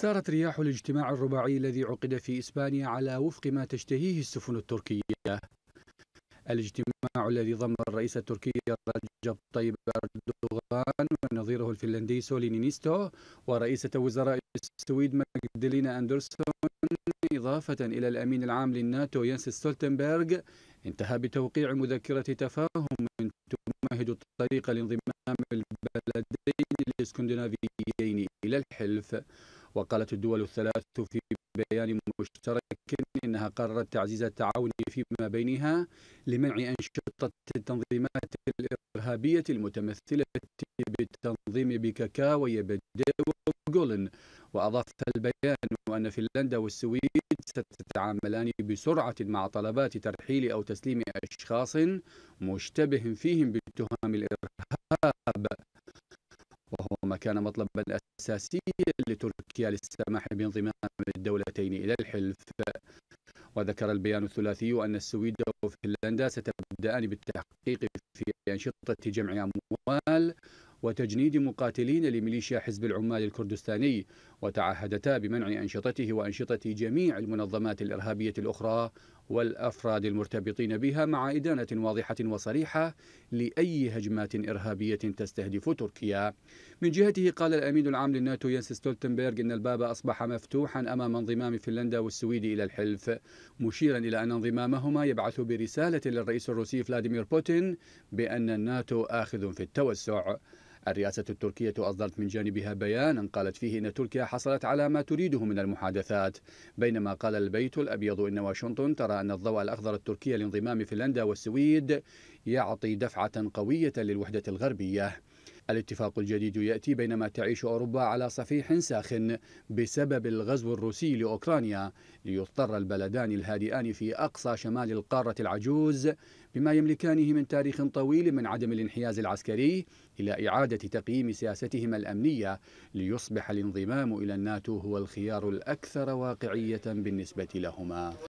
سارت رياح الاجتماع الرباعي الذي عقد في إسبانيا على وفق ما تشتهيه السفن التركية الاجتماع الذي ضم الرئيس التركي رجب طيب أردوغان ونظيره الفنلندي سوليني نيستو ورئيسة وزراء السويد ماجدلينا أندرسون إضافة إلى الأمين العام للناتو ينس ستولتنبرغ انتهى بتوقيع مذكرة تفاهم من تمهد الطريق لانضمام البلدين الاسكندنافيين إلى الحلف وقالت الدول الثلاث في بيان مشترك إنها قررت تعزيز التعاون فيما بينها لمنع أنشطة التنظيمات الإرهابية المتمثلة بتنظيم بيكاكا ويبدأ وغولن وأضاف البيان أن فنلندا والسويد ستتعاملان بسرعة مع طلبات ترحيل أو تسليم أشخاص مشتبه فيهم بتهم الإرهاب وما كان مطلبا أساسيا لتركيا للسماح بانضمام الدولتين إلى الحلف وذكر البيان الثلاثي أن السويد وفنلندا ستبدان بالتحقيق في أنشطة جمع أموال وتجنيد مقاتلين لميليشيا حزب العمال الكردستاني وتعهدتا بمنع أنشطته وأنشطة جميع المنظمات الإرهابية الأخرى والأفراد المرتبطين بها مع إدانة واضحة وصريحة لأي هجمات إرهابية تستهدف تركيا من جهته قال الأمين العام للناتو ينس ستولتنبرغ أن الباب أصبح مفتوحا أمام انضمام فنلندا والسويد إلى الحلف مشيرا إلى أن انضمامهما يبعث برسالة للرئيس الروسي فلاديمير بوتين بأن الناتو آخذ في التوسع الرئاسة التركية أصدرت من جانبها بيانا قالت فيه أن تركيا حصلت على ما تريده من المحادثات بينما قال البيت الأبيض إن واشنطن ترى أن الضوء الأخضر التركي لانضمام فنلندا والسويد يعطي دفعة قوية للوحدة الغربية الاتفاق الجديد يأتي بينما تعيش أوروبا على صفيح ساخن بسبب الغزو الروسي لأوكرانيا ليضطر البلدان الهادئان في أقصى شمال القارة العجوز بما يملكانه من تاريخ طويل من عدم الانحياز العسكري إلى إعادة تقييم سياستهما الأمنية ليصبح الانضمام إلى الناتو هو الخيار الأكثر واقعية بالنسبة لهما